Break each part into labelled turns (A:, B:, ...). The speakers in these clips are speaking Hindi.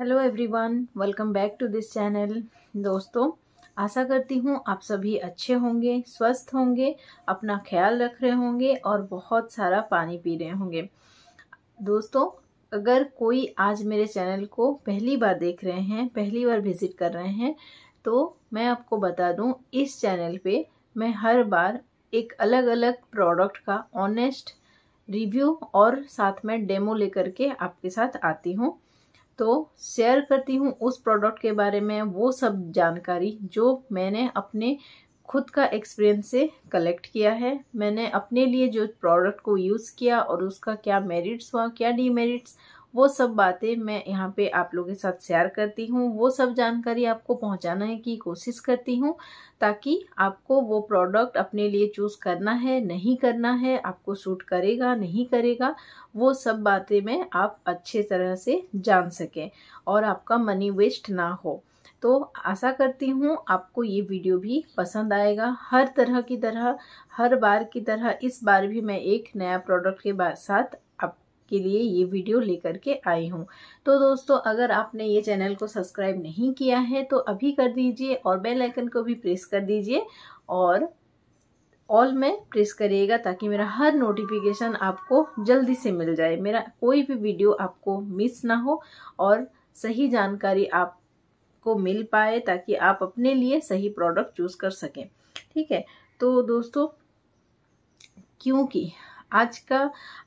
A: hello everyone welcome back to this channel दोस्तों आशा करती हूँ आप सभी अच्छे होंगे स्वस्थ होंगे अपना ख्याल रख रहे होंगे और बहुत सारा पानी पी रहे होंगे दोस्तों अगर कोई आज मेरे चैनल को पहली बार देख रहे हैं पहली बार विज़िट कर रहे हैं तो मैं आपको बता दूँ इस चैनल पे मैं हर बार एक अलग अलग प्रोडक्ट का ऑनेस्ट रिव्यू और साथ में डेमो लेकर के आपके साथ आती हूँ तो शेयर करती हूँ उस प्रोडक्ट के बारे में वो सब जानकारी जो मैंने अपने खुद का एक्सपीरियंस से कलेक्ट किया है मैंने अपने लिए जो प्रोडक्ट को यूज़ किया और उसका क्या मेरिट्स हुआ क्या डीमेरिट्स वो सब बातें मैं यहाँ पे आप लोगों के साथ शेयर करती हूँ वो सब जानकारी आपको पहुँचाने की कोशिश करती हूँ ताकि आपको वो प्रोडक्ट अपने लिए चूज़ करना है नहीं करना है आपको सूट करेगा नहीं करेगा वो सब बातें मैं आप अच्छे तरह से जान सकें और आपका मनी वेस्ट ना हो तो आशा करती हूँ आपको ये वीडियो भी पसंद आएगा हर तरह की तरह हर बार की तरह इस बार भी मैं एक नया प्रोडक्ट के साथ के लिए ये वीडियो लेकर के आई हूँ तो दोस्तों अगर आपने ये चैनल को सब्सक्राइब नहीं किया है तो अभी कर दीजिए और बेल आइकन को भी प्रेस कर दीजिए और ऑल में प्रेस करिएगा ताकि मेरा हर नोटिफिकेशन आपको जल्दी से मिल जाए मेरा कोई भी वीडियो आपको मिस ना हो और सही जानकारी आपको मिल पाए ताकि आप अपने लिए सही प्रोडक्ट चूज़ कर सकें ठीक है तो दोस्तों क्योंकि आज का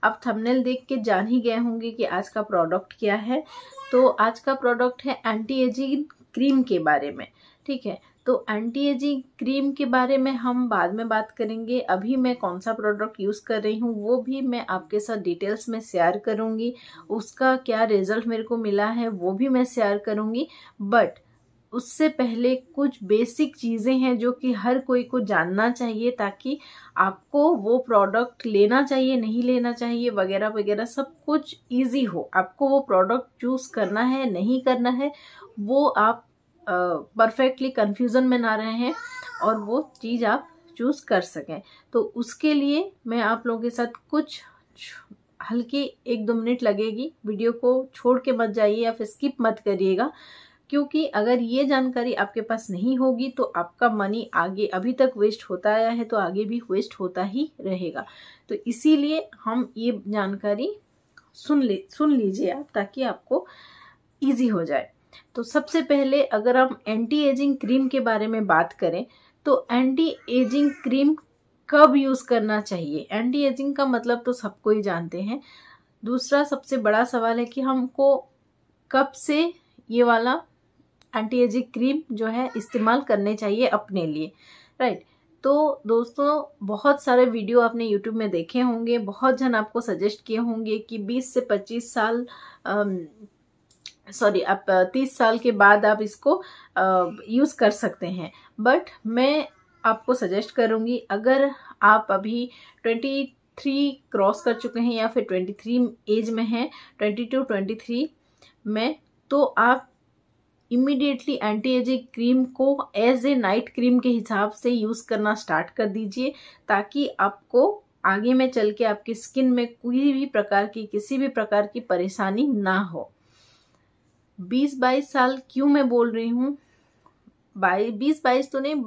A: आप थंबनेल देख के जान ही गए होंगे कि आज का प्रोडक्ट क्या है तो आज का प्रोडक्ट है एंटी एजिंग क्रीम के बारे में ठीक है तो एंटी एजिंग क्रीम के बारे में हम बाद में बात करेंगे अभी मैं कौन सा प्रोडक्ट यूज़ कर रही हूँ वो भी मैं आपके साथ डिटेल्स में शेयर करूँगी उसका क्या रिज़ल्ट मेरे को मिला है वो भी मैं शेयर करूँगी बट उससे पहले कुछ बेसिक चीज़ें हैं जो कि हर कोई को जानना चाहिए ताकि आपको वो प्रोडक्ट लेना चाहिए नहीं लेना चाहिए वगैरह वगैरह सब कुछ इजी हो आपको वो प्रोडक्ट चूज़ करना है नहीं करना है वो आप परफेक्टली कंफ्यूजन में ना रहे हैं और वो चीज़ आप चूज़ कर सकें तो उसके लिए मैं आप लोगों के साथ कुछ हल्की एक दो मिनट लगेगी वीडियो को छोड़ के मत जाइए या फिर स्किप मत करिएगा क्योंकि अगर ये जानकारी आपके पास नहीं होगी तो आपका मनी आगे अभी तक वेस्ट होता आया है तो आगे भी वेस्ट होता ही रहेगा तो इसीलिए हम ये जानकारी सुन ले सुन लीजिए आप ताकि आपको इजी हो जाए तो सबसे पहले अगर हम एंटी एजिंग क्रीम के बारे में बात करें तो एंटी एजिंग क्रीम कब यूज़ करना चाहिए एंटी एजिंग का मतलब तो सबको ही जानते हैं दूसरा सबसे बड़ा सवाल है कि हमको कब से ये वाला एंटी एजिंग क्रीम जो है इस्तेमाल करने चाहिए अपने लिए राइट तो दोस्तों बहुत सारे वीडियो आपने यूट्यूब में देखे होंगे बहुत जन आपको सजेस्ट किए होंगे कि 20 से 25 साल सॉरी आप 30 साल के बाद आप इसको यूज़ कर सकते हैं बट मैं आपको सजेस्ट करूँगी अगर आप अभी 23 क्रॉस कर चुके हैं या फिर 23 एज में हैं 22 23 में तो आप इमिडिएटली एंटी एजिंग क्रीम को एज ए नाइट क्रीम के हिसाब से यूज़ करना स्टार्ट कर दीजिए ताकि आपको आगे में चल के आपकी स्किन में कोई भी प्रकार की किसी भी प्रकार की परेशानी ना हो बीस बाईस साल क्यों मैं बोल रही हूँ बाई बीस बाईस तो नहीं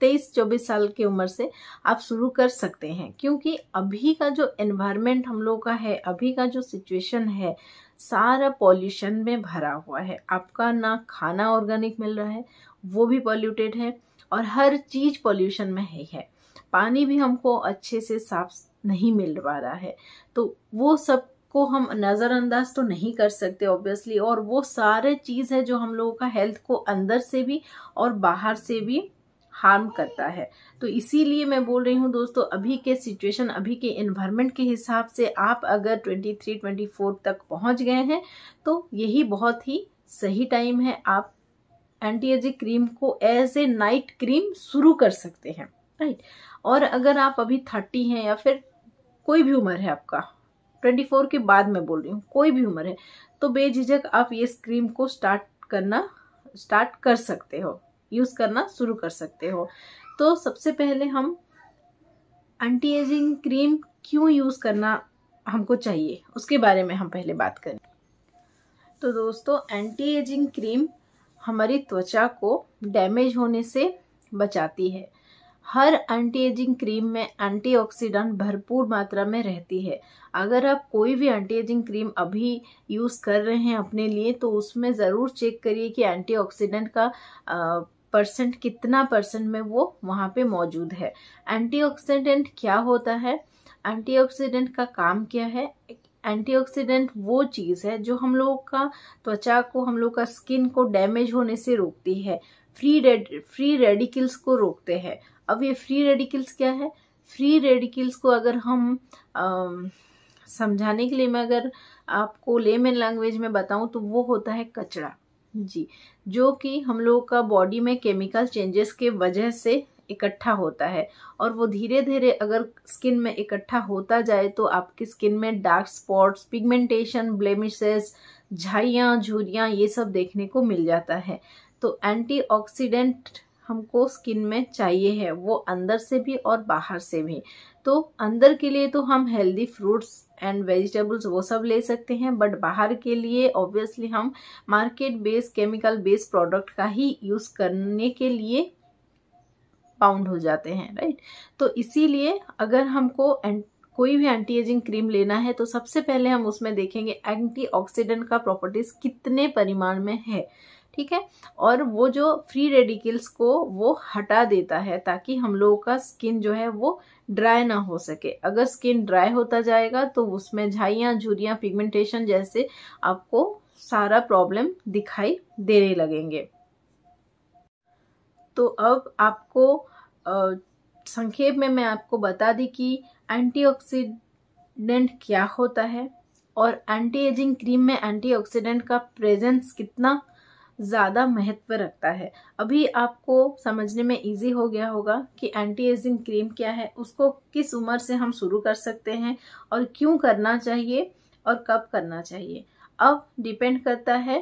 A: तेईस चौबीस साल की उम्र से आप शुरू कर सकते हैं क्योंकि अभी का जो एनवायरनमेंट हम लोग का है अभी का जो सिचुएशन है सारा पॉल्यूशन में भरा हुआ है आपका ना खाना ऑर्गेनिक मिल रहा है वो भी पॉल्यूटेड है और हर चीज़ पॉल्यूशन में ही है पानी भी हमको अच्छे से साफ नहीं मिल पा रहा है तो वो सब को हम नज़रअंदाज तो नहीं कर सकते ऑब्वियसली और वो सारे चीज़ है जो हम लोगों का हेल्थ को अंदर से भी और बाहर से भी हार्म करता है तो इसीलिए मैं बोल रही हूँ दोस्तों अभी के सिचुएशन अभी के इन्वायरमेंट के हिसाब से आप अगर 23 24 तक पहुँच गए हैं तो यही बहुत ही सही टाइम है आप एंटी क्रीम को एज ए नाइट क्रीम शुरू कर सकते हैं राइट और अगर आप अभी थर्टी हैं या फिर कोई भी उम्र है आपका ट्वेंटी फोर के बाद मैं बोल रही हूँ कोई भी उम्र है तो बेझिझक आप ये क्रीम को स्टार्ट करना स्टार्ट कर सकते हो यूज़ करना शुरू कर सकते हो तो सबसे पहले हम एंटी एजिंग क्रीम क्यों यूज़ करना हमको चाहिए उसके बारे में हम पहले बात करें तो दोस्तों एंटी एजिंग क्रीम हमारी त्वचा को डैमेज होने से बचाती है हर एंटी एजिंग क्रीम में एंटीऑक्सीडेंट भरपूर मात्रा में रहती है अगर आप कोई भी एंटी एजिंग क्रीम अभी यूज़ कर रहे हैं अपने लिए तो उसमें ज़रूर चेक करिए कि एंटीऑक्सीडेंट का परसेंट कितना परसेंट में वो वहाँ पे मौजूद है एंटीऑक्सीडेंट क्या होता है एंटीऑक्सीडेंट का काम क्या है एंटीऑक्सीडेंट वो चीज़ है जो हम लोग का त्वचा को हम लोग का स्किन को डैमेज होने से रोकती है फ्री रेड फ्री रेडिकल्स को रोकते हैं अब ये फ्री रेडिकल्स क्या है फ्री रेडिकल्स को अगर हम समझाने के लिए मैं अगर आपको लेमेन लैंग्वेज में बताऊं तो वो होता है कचरा जी जो कि हम लोगों का बॉडी में केमिकल चेंजेस के वजह से इकट्ठा होता है और वो धीरे धीरे अगर स्किन में इकट्ठा होता जाए तो आपकी स्किन में डार्क स्पॉट्स पिगमेंटेशन ब्लेमिशेस झाइयाँ झुरियाँ ये सब देखने को मिल जाता है तो एंटीऑक्सीडेंट हमको स्किन में चाहिए है वो अंदर से भी और बाहर से भी तो अंदर के लिए तो हम हेल्दी फ्रूट्स एंड वेजिटेबल्स वो सब ले सकते हैं बट बाहर के लिए ऑब्वियसली हम market based chemical based product का ही यूज़ करने के लिए पाउंड हो जाते हैं राइट तो इसीलिए अगर हमको कोई भी एंटी एजिंग क्रीम लेना है तो सबसे पहले हम उसमें देखेंगे एंटीऑक्सीडेंट का प्रॉपर्टीज़ कितने परिमाण में है ठीक है और वो जो फ्री रेडिकल्स को वो हटा देता है ताकि हम लोगों का स्किन जो है वो ड्राई ना हो सके अगर स्किन ड्राई होता जाएगा तो उसमें झाइयाँ झुरियाँ पिगमेंटेशन जैसे आपको सारा प्रॉब्लम दिखाई देने लगेंगे तो अब आपको संक्षेप में मैं आपको बता दी कि एंटीऑक्सीडेंट क्या होता है और एंटी एजिंग क्रीम में एंटीऑक्सीडेंट का प्रेजेंस कितना ज़्यादा महत्व रखता है अभी आपको समझने में इजी हो गया होगा कि एंटी एजिंग क्रीम क्या है उसको किस उम्र से हम शुरू कर सकते हैं और क्यों करना चाहिए और कब करना चाहिए अब डिपेंड करता है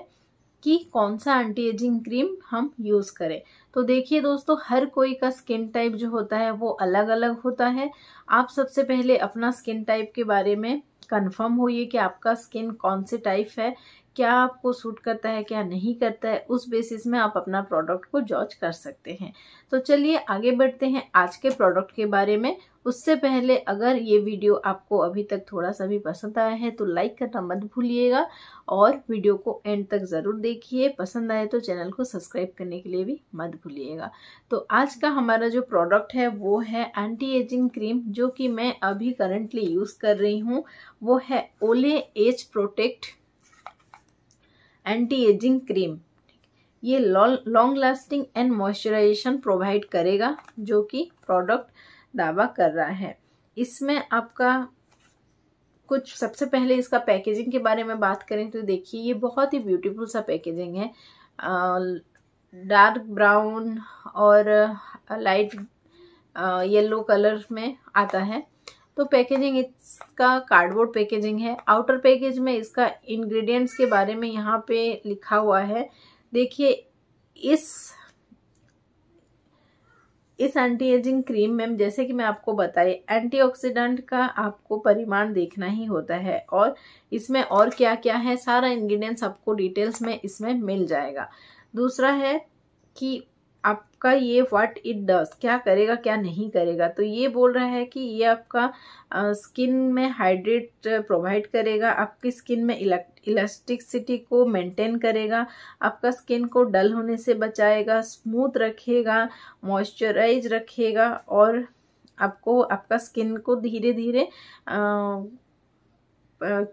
A: कि कौन सा एंटी एजिंग क्रीम हम यूज़ करें तो देखिए दोस्तों हर कोई का स्किन टाइप जो होता है वो अलग अलग होता है आप सबसे पहले अपना स्किन टाइप के बारे में कंफर्म होइए कि आपका स्किन कौन से टाइप है क्या आपको सूट करता है क्या नहीं करता है उस बेसिस में आप अपना प्रोडक्ट को जॉच कर सकते हैं तो चलिए आगे बढ़ते हैं आज के प्रोडक्ट के बारे में उससे पहले अगर ये वीडियो आपको अभी तक थोड़ा सा भी पसंद आया है तो लाइक करना मत भूलिएगा और वीडियो को एंड तक ज़रूर देखिए पसंद आए तो चैनल को सब्सक्राइब करने के लिए भी मत भूलिएगा तो आज का हमारा जो प्रोडक्ट है वो है एंटी एजिंग क्रीम जो कि मैं अभी करंटली यूज़ कर रही हूँ वो है Olay age protect anti ageing cream ये long lasting and moisturisation provide करेगा जो कि प्रोडक्ट दावा कर रहा है इसमें आपका कुछ सबसे पहले इसका पैकेजिंग के बारे में बात करें तो देखिए ये बहुत ही ब्यूटीफुल सा पैकेजिंग है डार्क ब्राउन और लाइट येलो कलर में आता है तो पैकेजिंग इसका कार्डबोर्ड पैकेजिंग है आउटर पैकेज में इसका इंग्रेडिएंट्स के बारे में यहाँ पे लिखा हुआ है देखिए इस इस एंटी एजिंग क्रीम में जैसे कि मैं आपको बताई एंटीऑक्सीडेंट का आपको परिमाण देखना ही होता है और इसमें और क्या क्या है सारा इंग्रेडिएंट्स आपको डिटेल्स में इसमें मिल जाएगा दूसरा है कि आपका ये व्हाट इट डस क्या करेगा क्या नहीं करेगा तो ये बोल रहा है कि ये आपका स्किन में हाइड्रेट प्रोवाइड करेगा आपकी स्किन में इलास्टिकसिटी को मेंटेन करेगा आपका स्किन को डल होने से बचाएगा स्मूथ रखेगा मॉइस्चराइज रखेगा और आपको आपका स्किन को धीरे धीरे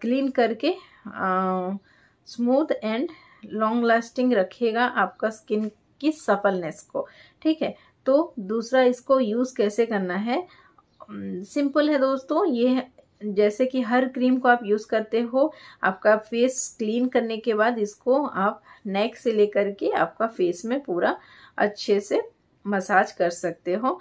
A: क्लीन करके स्मूथ एंड लॉन्ग लास्टिंग रखेगा आपका स्किन की सफलनेस को ठीक है तो दूसरा इसको यूज़ कैसे करना है सिंपल है दोस्तों ये जैसे कि हर क्रीम को आप यूज़ करते हो आपका फेस क्लीन करने के बाद इसको आप नेक से लेकर के आपका फेस में पूरा अच्छे से मसाज कर सकते हो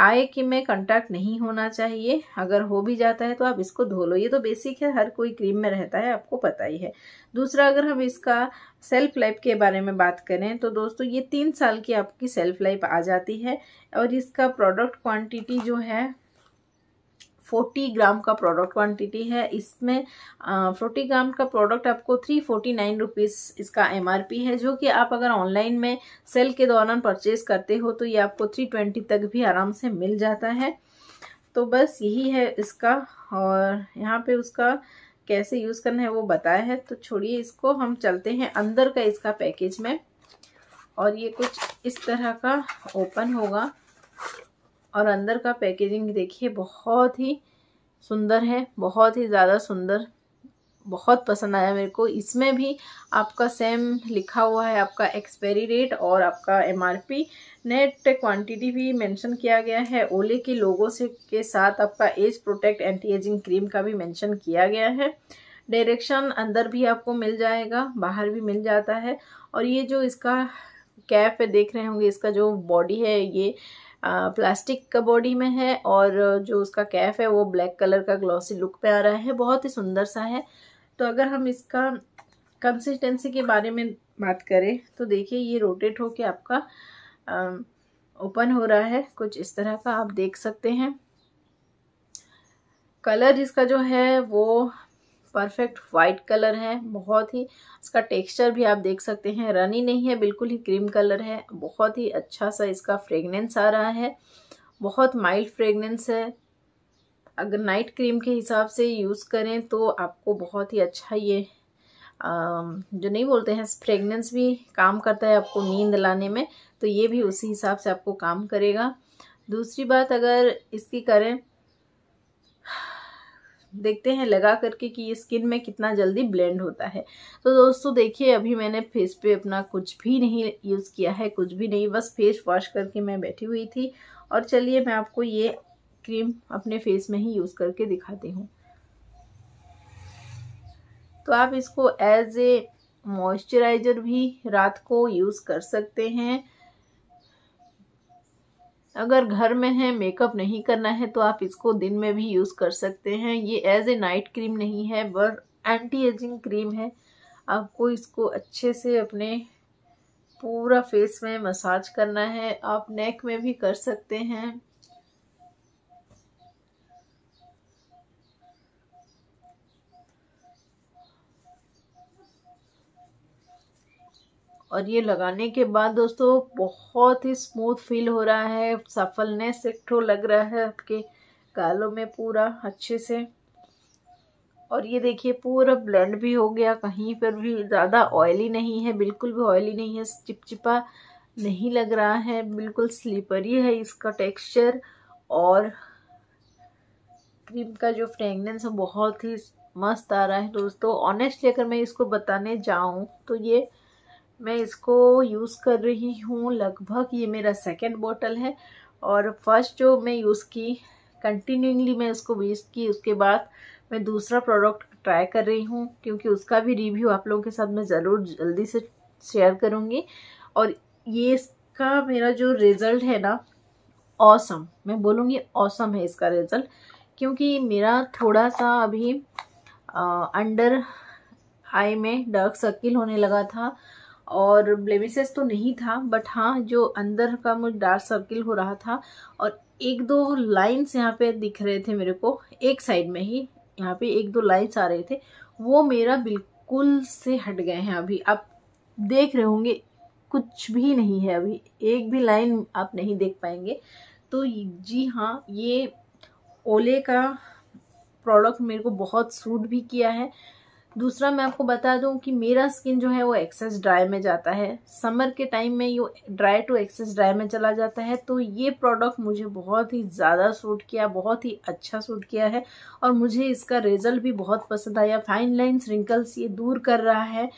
A: आय कि में कंटैक्ट नहीं होना चाहिए अगर हो भी जाता है तो आप इसको धो लो ये तो बेसिक है हर कोई क्रीम में रहता है आपको पता ही है दूसरा अगर हम इसका सेल्फ लाइफ के बारे में बात करें तो दोस्तों ये तीन साल की आपकी सेल्फ लाइफ आ जाती है और इसका प्रोडक्ट क्वांटिटी जो है फोर्टी ग्राम का प्रोडक्ट क्वांटिटी है इसमें फोर्टी ग्राम का प्रोडक्ट आपको थ्री फोर्टी नाइन रुपीज़ इसका एमआरपी है जो कि आप अगर ऑनलाइन में सेल के दौरान परचेज करते हो तो ये आपको थ्री ट्वेंटी तक भी आराम से मिल जाता है तो बस यही है इसका और यहाँ पे उसका कैसे यूज़ करना है वो बताया है तो छोड़िए इसको हम चलते हैं अंदर का इसका पैकेज में और ये कुछ इस तरह का ओपन होगा और अंदर का पैकेजिंग देखिए बहुत ही सुंदर है बहुत ही ज़्यादा सुंदर बहुत पसंद आया मेरे को इसमें भी आपका सेम लिखा हुआ है आपका एक्सपायरी डेट और आपका एमआरपी नेट क्वांटिटी भी मेंशन किया गया है ओले के लोगों से के साथ आपका age protect anti ageing cream का भी मेंशन किया गया है डायरेक्शन अंदर भी आपको मिल जाएगा बाहर भी मिल जाता है और ये जो इसका कैप है देख रहे होंगे इसका जो बॉडी है ये प्लास्टिक का बॉडी में है और जो उसका कैफ है वो ब्लैक कलर का ग्लॉसी लुक पे आ रहा है बहुत ही सुंदर सा है तो अगर हम इसका कंसिस्टेंसी के बारे में बात करें तो देखिए ये रोटेट होके आपका ओपन हो रहा है कुछ इस तरह का आप देख सकते हैं कलर इसका जो है वो परफेक्ट वाइट कलर है बहुत ही इसका टेक्सचर भी आप देख सकते हैं रनी नहीं है बिल्कुल ही क्रीम कलर है बहुत ही अच्छा सा इसका फ्रेगनेंस आ रहा है बहुत माइल्ड फ्रेगनेंस है अगर नाइट क्रीम के हिसाब से यूज़ करें तो आपको बहुत ही अच्छा ये जो नहीं बोलते हैं फ्रेगनेंस भी काम करता है आपको नींद लाने में तो ये भी उसी हिसाब से आपको काम करेगा दूसरी बात अगर इसकी करें देखते हैं लगा करके कि ये स्किन में कितना जल्दी ब्लेंड होता है तो दोस्तों देखिए अभी मैंने फेस पे अपना कुछ भी नहीं यूज़ किया है कुछ भी नहीं बस फेस वॉश करके मैं बैठी हुई थी और चलिए मैं आपको ये क्रीम अपने फेस में ही यूज़ करके दिखाती हूँ तो आप इसको एज ए मॉइस्चराइज़र भी रात को यूज़ कर सकते हैं अगर घर में है मेकअप नहीं करना है तो आप इसको दिन में भी यूज़ कर सकते हैं ये एज ए नाइट क्रीम नहीं है बट एंटी एजिंग क्रीम है आपको इसको अच्छे से अपने पूरा फेस में मसाज करना है आप नेक में भी कर सकते हैं और ये लगाने के बाद दोस्तों बहुत ही स्मूथ फील हो रहा है सफलनेस एक ठो लग रहा है आपके गालों में पूरा अच्छे से और ये देखिए पूरा ब्लेंड भी हो गया कहीं पर भी ज़्यादा ऑयली नहीं है बिल्कुल भी ऑयली नहीं है चिपचिपा नहीं लग रहा है बिल्कुल स्लीपरी है इसका टेक्सचर और क्रीम का जो फ्रेगनेंस है बहुत ही मस्त आ रहा है दोस्तों ऑनेस्टली अगर मैं इसको बताने जाऊँ तो ये मैं इसको यूज़ कर रही हूँ लगभग ये मेरा सेकेंड बॉटल है और फर्स्ट जो मैं यूज़ की कंटिन्यूंगली मैं उसको वेस्ट की उसके बाद मैं दूसरा प्रोडक्ट ट्राई कर रही हूँ क्योंकि उसका भी रिव्यू आप लोगों के साथ मैं ज़रूर जल्दी से शेयर करूँगी और ये इसका मेरा जो रिज़ल्ट है ना ऑसम मैं बोलूँगी औसम है इसका रिज़ल्ट क्योंकि मेरा थोड़ा सा अभी आ, अंडर आई में डार्क सर्किल होने लगा था और ब्लेमिसेस तो नहीं था बट हाँ जो अंदर का मुझे डार्क सर्किल हो रहा था और एक दो लाइंस यहाँ पे दिख रहे थे मेरे को एक साइड में ही यहाँ पे एक दो लाइंस आ रहे थे वो मेरा बिल्कुल से हट गए हैं अभी आप देख रहे होंगे कुछ भी नहीं है अभी एक भी लाइन आप नहीं देख पाएंगे तो जी हाँ ये ओले का प्रोडक्ट मेरे को बहुत सूट भी किया है दूसरा मैं आपको बता दूं कि मेरा स्किन जो है वो एक्सेस ड्राई में जाता है समर के टाइम में ये ड्राई टू एक्सेस ड्राई में चला जाता है तो ये प्रोडक्ट मुझे बहुत ही ज़्यादा सूट किया बहुत ही अच्छा सूट किया है और मुझे इसका रिजल्ट भी बहुत पसंद आया फाइन लाइन्स रिंकल्स ये दूर कर रहा है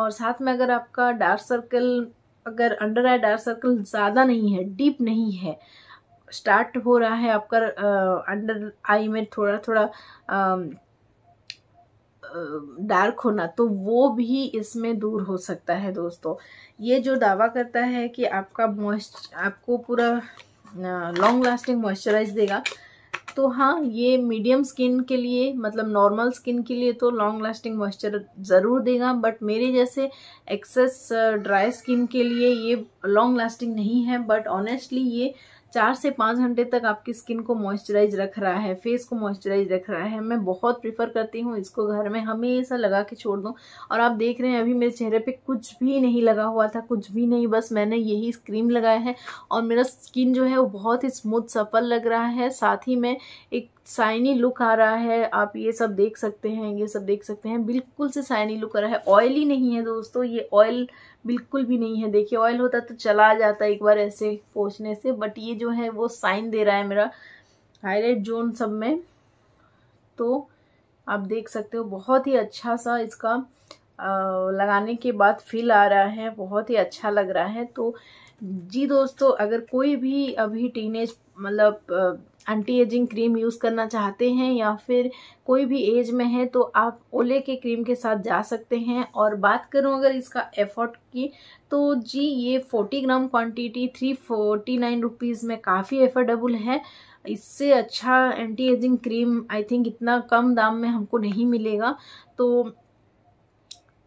A: और साथ में अगर आपका डार्क सर्कल अगर अंडर आई डार्क सर्कल ज़्यादा नहीं है डीप नहीं है स्टार्ट हो रहा है आपका अंडर आई में थोड़ा थोड़ा आ, डार्क होना तो वो भी इसमें दूर हो सकता है दोस्तों ये जो दावा करता है कि आपका मॉइस्चर आपको पूरा लॉन्ग लास्टिंग मॉइस्चराइज देगा तो हाँ ये मीडियम स्किन के लिए मतलब नॉर्मल स्किन के लिए तो लॉन्ग लास्टिंग मॉइस्चर ज़रूर देगा बट मेरे जैसे एक्सेस ड्राई स्किन के लिए ये लॉन्ग लास्टिंग नहीं है बट ऑनेस्टली ये चार से पाँच घंटे तक आपकी स्किन को मॉइस्चराइज रख रहा है फेस को मॉइस्चराइज रख रहा है मैं बहुत प्रीफर करती हूँ इसको घर में हमेशा लगा के छोड़ दूँ और आप देख रहे हैं अभी मेरे चेहरे पे कुछ भी नहीं लगा हुआ था कुछ भी नहीं बस मैंने यही क्रीम लगाया है और मेरा स्किन जो है वो बहुत ही स्मूथ सफल लग रहा है साथ ही मैं एक साइनी लुक आ रहा है आप ये सब देख सकते हैं ये सब देख सकते हैं बिल्कुल से साइनी लुक आ रहा है ऑयली नहीं है दोस्तों ये ऑयल बिल्कुल भी नहीं है देखिए ऑयल होता तो चला जाता एक बार ऐसे पोछने से बट ये जो है वो साइन दे रहा है मेरा हाईलाइट जोन सब में तो आप देख सकते हो बहुत ही अच्छा सा इसका आ, लगाने के बाद फील आ रहा है बहुत ही अच्छा लग रहा है तो जी दोस्तों अगर कोई भी अभी टीनेज मतलब एंटी एजिंग क्रीम यूज़ करना चाहते हैं या फिर कोई भी एज में है तो आप ओले के क्रीम के साथ जा सकते हैं और बात करूं अगर इसका एफर्ट की तो जी ये 40 gram quantity three forty nine rupees में काफ़ी एफोर्डेबल है इससे अच्छा anti ageing cream I think इतना कम दाम में हमको नहीं मिलेगा तो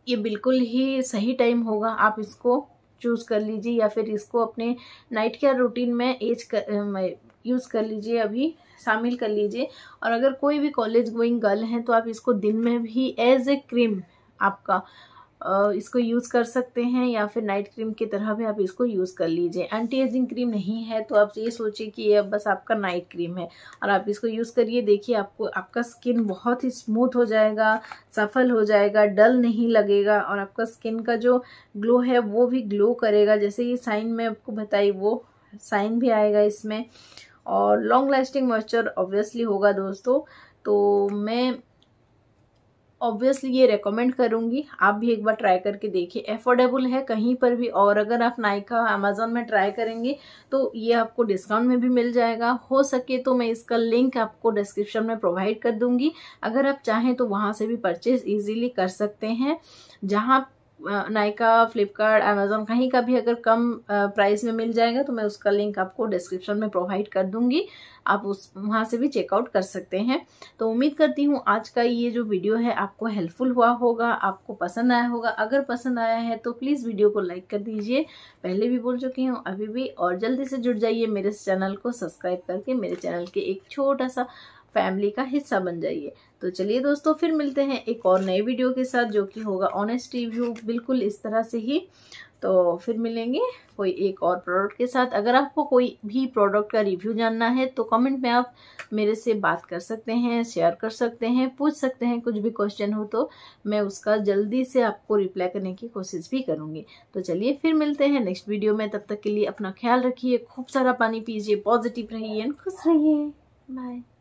A: ये बिल्कुल ही सही टाइम होगा आप इसको चूज़ कर लीजिए या फिर इसको अपने नाइट केयर रूटीन में एज कर यूज़ कर लीजिए अभी शामिल कर लीजिए और अगर कोई भी कॉलेज गोइंग गर्ल हैं तो आप इसको दिन में भी एज ए क्रीम आपका इसको यूज़ कर सकते हैं या फिर नाइट क्रीम की तरह भी आप इसको यूज़ कर लीजिए एंटी एजिंग क्रीम नहीं है तो आप ये सोचिए कि ये बस आपका नाइट क्रीम है और आप इसको यूज़ करिए देखिए आपको आपका स्किन बहुत ही स्मूथ हो जाएगा सफल हो जाएगा डल नहीं लगेगा और आपका स्किन का जो ग्लो है वो भी ग्लो करेगा जैसे ये साइन मैं आपको बताई वो साइन भी आएगा इसमें और लॉन्ग लास्टिंग मॉइस्चर ऑब्वियसली होगा दोस्तों तो मैं ऑब्वियसली ये रेकमेंड करूँगी आप भी एक बार ट्राई करके देखिए एफोर्डेबल है कहीं पर भी और अगर आप नाइका अमेजोन में ट्राई करेंगे तो ये आपको डिस्काउंट में भी मिल जाएगा हो सके तो मैं इसका लिंक आपको डिस्क्रिप्शन में प्रोवाइड कर दूँगी अगर आप चाहें तो वहाँ से भी परचेज ईजीली कर सकते हैं जहाँ नायका फ्लिपकार्ट अमेज़ोन कहीं का भी अगर कम प्राइस में मिल जाएगा तो मैं उसका लिंक आपको डिस्क्रिप्शन में प्रोवाइड कर दूंगी आप उस वहाँ से भी चेकआउट कर सकते हैं तो उम्मीद करती हूँ आज का ये जो वीडियो है आपको हेल्पफुल हुआ होगा आपको पसंद आया होगा अगर पसंद आया है तो प्लीज़ वीडियो को लाइक कर दीजिए पहले भी बोल चुकी हूँ अभी भी और जल्दी से जुड़ जाइए मेरे चैनल को सब्सक्राइब करके मेरे चैनल के एक छोटा सा फैमिली का हिस्सा बन जाइए तो चलिए दोस्तों फिर मिलते हैं एक और नए वीडियो के साथ जो कि होगा ऑनेस्ट रिव्यू बिल्कुल इस तरह से ही तो फिर मिलेंगे कोई एक और प्रोडक्ट के साथ अगर आपको कोई भी प्रोडक्ट का रिव्यू जानना है तो कमेंट में आप मेरे से बात कर सकते हैं शेयर कर सकते हैं पूछ सकते हैं कुछ भी क्वेश्चन हो तो मैं उसका जल्दी से आपको रिप्लाई करने की कोशिश भी करूँगी तो चलिए फिर मिलते हैं नेक्स्ट वीडियो में तब तक के लिए अपना ख्याल रखिए खूब सारा पानी पीजिए पॉजिटिव रहिए एंड खुश रहिए बाय